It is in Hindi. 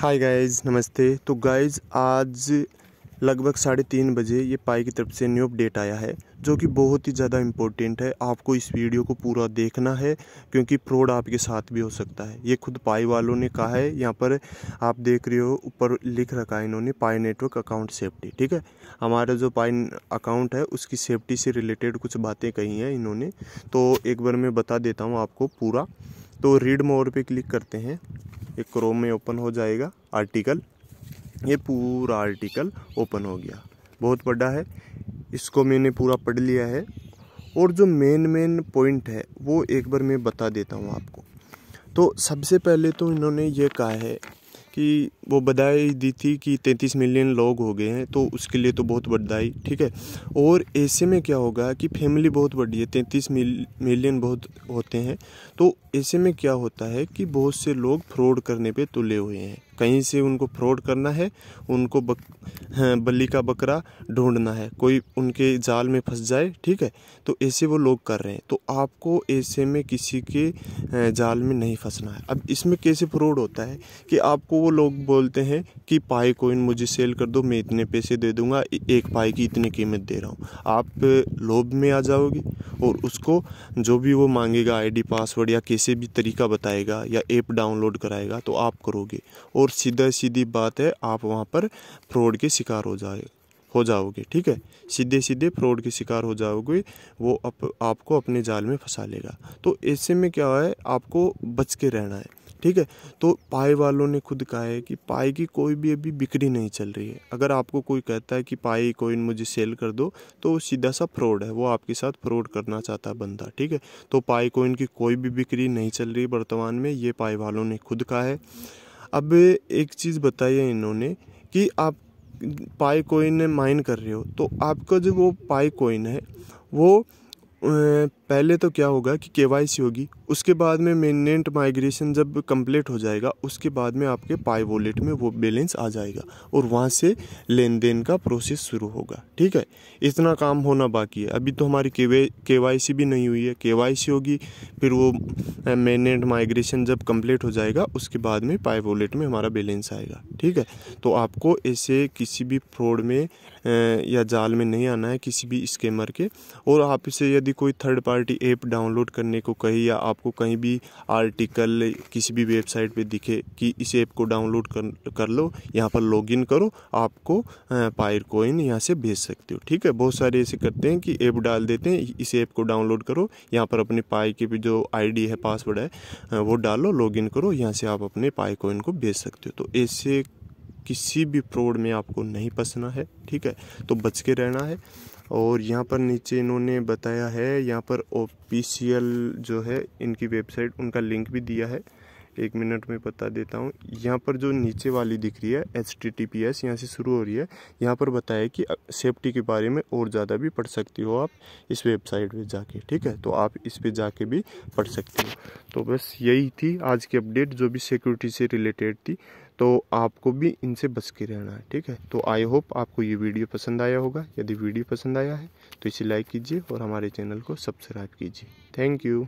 हाय गाइस नमस्ते तो गाइस आज लगभग साढ़े तीन बजे ये पाई की तरफ से न्यू अपडेट आया है जो कि बहुत ही ज़्यादा इम्पोर्टेंट है आपको इस वीडियो को पूरा देखना है क्योंकि फ्रॉड आपके साथ भी हो सकता है ये खुद पाई वालों ने कहा है यहाँ पर आप देख रहे हो ऊपर लिख रखा है इन्होंने पाई नेटवर्क अकाउंट सेफ्टी ठीक है हमारा जो पाई अकाउंट है उसकी सेफ्टी से रिलेटेड कुछ बातें कही हैं इन्होंने तो एक बार मैं बता देता हूँ आपको पूरा तो रीड मोर पर क्लिक करते हैं ये क्रोम में ओपन हो जाएगा आर्टिकल ये पूरा आर्टिकल ओपन हो गया बहुत बड़ा है इसको मैंने पूरा पढ़ लिया है और जो मेन मेन पॉइंट है वो एक बार मैं बता देता हूँ आपको तो सबसे पहले तो इन्होंने ये कहा है कि वो बधाई दी थी कि 33 मिलियन लोग हो गए हैं तो उसके लिए तो बहुत बधाई ठीक है और ऐसे में क्या होगा कि फैमिली बहुत बड़ी है 33 मिलियन बहुत होते हैं तो ऐसे में क्या होता है कि बहुत से लोग फ्रॉड करने पे तुले हुए हैं कहीं से उनको फ्रॉड करना है उनको बक बल्ली का बकरा ढूंढना है कोई उनके जाल में फंस जाए ठीक है तो ऐसे वो लोग कर रहे हैं तो आपको ऐसे में किसी के जाल में नहीं फंसना है अब इसमें कैसे फ्रॉड होता है कि आपको वो लोग बोलते हैं कि पाए कोइन मुझे सेल कर दो मैं इतने पैसे दे दूंगा एक पाए की इतनी कीमत दे रहा हूँ आप लोभ में आ जाओगे और उसको जो भी वो मांगेगा आईडी पासवर्ड या किसी भी तरीका बताएगा या ऐप डाउनलोड कराएगा तो आप करोगे और और सीधा सीधी बात है आप वहाँ पर फ्रॉड के शिकार हो जाए हो जाओगे ठीक है सीधे सीधे फ्रॉड के शिकार हो जाओगे वो अप, आपको अपने जाल में फंसा लेगा तो ऐसे में क्या है आपको बच के रहना है ठीक है तो पाए वालों ने खुद कहा है कि पाए की कोई भी अभी बिक्री नहीं चल रही है अगर आपको कोई कहता है कि पाए कोइन मुझे सेल कर दो तो सीधा सा फ्रॉड है वो आपके साथ फ्रॉड करना चाहता है बंदा ठीक है तो पाए कोइन की कोई भी बिक्री नहीं चल रही वर्तमान में ये पाए वालों ने खुद कहा है अब एक चीज़ बताई है इन्होंने कि आप पाई कोइन माइन कर रहे हो तो आपका जो वो पाई कोइन है वो पहले तो क्या होगा कि के होगी उसके बाद में मेनेंट माइग्रेशन जब कंप्लीट हो जाएगा उसके बाद में आपके पाई वॉलेट में वो बैलेंस आ जाएगा और वहाँ से लेन देन का प्रोसेस शुरू होगा ठीक है इतना काम होना बाकी है अभी तो हमारी के वाई भी नहीं हुई है के होगी फिर वो मेनेंट माइग्रेशन जब कम्प्लीट हो जाएगा उसके बाद में पाई वॉलेट में हमारा बैलेंस आएगा ठीक है तो आपको ऐसे किसी भी फ्रॉड में या जाल में नहीं आना है किसी भी स्कैमर के और आप इसे यदि कोई थर्ड पार्टी ऐप डाउनलोड करने को कहे या आपको कहीं भी आर्टिकल किसी भी वेबसाइट पे दिखे कि इस ऐप को डाउनलोड कर कर लो यहाँ पर लॉगिन करो आपको पायर कोइन यहाँ से भेज सकते हो ठीक है बहुत सारे ऐसे करते हैं कि ऐप डाल देते हैं इस ऐप को डाउनलोड करो यहाँ पर अपने पाई की भी जो आई है पासवर्ड है वो डालो लॉग करो यहाँ से आप अपने पाई कोइन को भेज सकते हो तो ऐसे किसी भी फ्रॉड में आपको नहीं फंसना है ठीक है तो बच के रहना है और यहाँ पर नीचे इन्होंने बताया है यहाँ पर ऑफिशियल जो है इनकी वेबसाइट उनका लिंक भी दिया है एक मिनट में बता देता हूँ यहाँ पर जो नीचे वाली दिख रही है H T T P S यहाँ से शुरू हो रही है यहाँ पर बताया कि सेफ्टी के बारे में और ज़्यादा भी पढ़ सकती हो आप इस वेबसाइट पे जाके ठीक है तो आप इस पे जाके भी पढ़ सकते हो तो बस यही थी आज की अपडेट जो भी सिक्योरिटी से रिलेटेड थी तो आपको भी इनसे बच के रहना है ठीक है तो आई होप आपको ये वीडियो पसंद आया होगा यदि वीडियो पसंद आया है तो इसे लाइक कीजिए और हमारे चैनल को सब्सक्राइब कीजिए थैंक यू